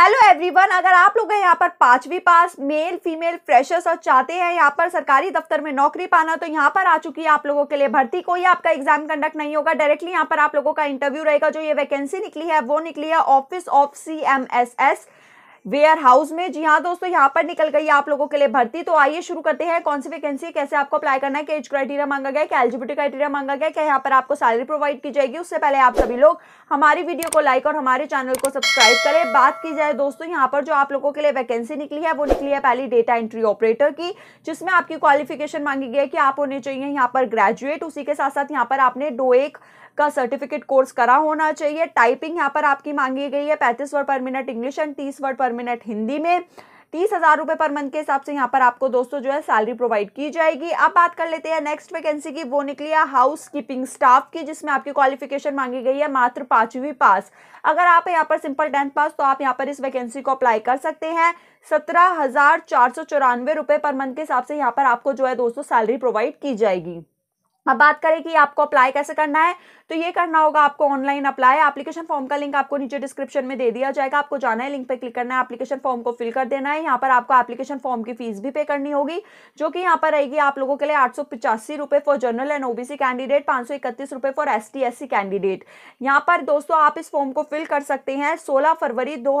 hello everyone अगर आप लोग हैं यहाँ पर पांचवी पास मेल फीमेल फ्रेशर्स और चाहते हैं यहाँ पर सरकारी दफ्तर में नौकरी पाना तो यहाँ पर आ चुकी है आप लोगों के लिए भर्ती कोई आपका एग्जाम कंडक्ट नहीं होगा डायरेक्टली यहाँ पर आप लोगों का इंटरव्यू रहेगा जो ये वैकेंसी निकली है वो निकली है office of C M S S warehouse में जी हाँ दोस्तों यहाँ पर निकल गई आप लोगों के लिए भर्ती तो आइए शुरू करते हैं कौन सी वैकेंसी है कैसे आपको अप्लाई करना है क्या एज क्राइटेरिया मांगा गया क्या एलिजिबिलिटी क्राइटेरिया मांगा गया क्या यहाँ पर आपको सैलरी प्रोवाइड की जाएगी उससे पहले आप सभी लोग हमारी वीडियो को लाइक और हमारे चैनल को सब्सक्राइब करें बात की जाए दोस्तों यहाँ पर जो आप लोगों के लिए वैकेंसी निकली है वो निकली है पहली डेटा एंट्री ऑपरेटर की जिसमें आपकी क्वालिफिकेशन मांगी गई है कि आप होने चाहिए यहाँ पर ग्रेजुएट उसी के साथ साथ यहाँ पर आपने डोएक का सर्टिफिकेट कोर्स करा होना चाहिए टाइपिंग यहाँ पर आपकी मांगी गई है पैंतीस word per minute English and तीस वर्ड पर मिनट हिंदी में तीस हज़ार रुपये पर मंथ के हिसाब से यहाँ पर आपको दोस्तों जो है सैलरी प्रोवाइड की जाएगी अब बात कर लेते हैं नेक्स्ट वैकेंसी की वो निकली है हाउस कीपिंग स्टाफ की जिसमें आपकी क्वालिफिकेशन मांगी गई है मात्र पाँचवीं पास अगर आप यहाँ पर सिंपल टेंथ पास तो आप यहाँ पर इस वैकेंसी को अप्लाई कर सकते हैं सत्रह हज़ार चार सौ चौरानवे रुपये पर मंथ के हिसाब से यहाँ पर आपको जो है दोस्तों सैलरी प्रोवाइड की जाएगी अब बात करें कि आपको अप्लाई कैसे करना है तो ये करना होगा आपको ऑनलाइन अप्लाई एप्लीकेशन फॉर्म का लिंक आपको नीचे डिस्क्रिप्शन में दे दिया जाएगा आपको जाना है लिंक पे क्लिक करना है एप्लीकेशन फॉर्म को फिल कर देना है यहाँ पर आपको एप्लीकेशन फॉर्म की फीस भी पे करनी होगी जो कि यहाँ पर रहेगी आप लोगों के लिए आठ रुपए for general and OBC candidate पाँच रुपए फॉर एस टी कैंडिडेट यहाँ पर दोस्तों आप इस फॉर्म को फिल कर सकते हैं सोलह फरवरी दो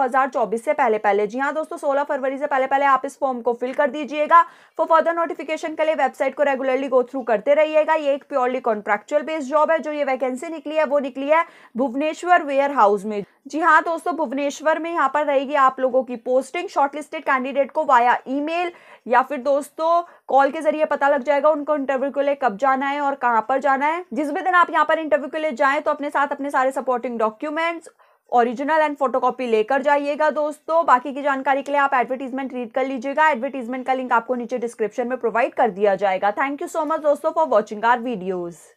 से पहले पहले जी हाँ दोस्तों सोलह फरवरी से पहले पहले आप इस फॉर्म को फिल कर दीजिएगा फॉर फर्दर नोटिफिकेशन के लिए वेबसाइट को रेगुलरली गो थ्रू करते रहिएगा ये एक प्योरली कॉन्ट्रेक्चुअल बेस्ड जॉब है जो ये वैकेंसी निकली है वो निकली है भुवनेश्वर वेयर हाउस में जी हाँ दोस्तों भुवनेश्वर में यहाँ पर रहेगी आप लोगों की पोस्टिंग शॉर्टलिस्टेड कैंडिडेट को वाया ईमेल या फिर दोस्तों कॉल के जरिए पता लग जाएगा उनको इंटरव्यू के लिए कब जाना है और कहाँ पर जाना है जिस भी दिन आप यहाँ पर इंटरव्यू के लिए जाएं तो अपने साथ अपने सारे supporting documents original and photocopy लेकर जाइएगा दोस्तों बाकी की जानकारी के लिए आप एडवर्टीजमेंट रीड कर लीजिएगा एडवर्टीजमेंट का लिंक आपको नीचे डिस्क्रिप्शन में प्रोवाइड कर दिया जाएगा थैंक यू सो मच दोस्तों फॉर वॉचिंग आर वीडियोज़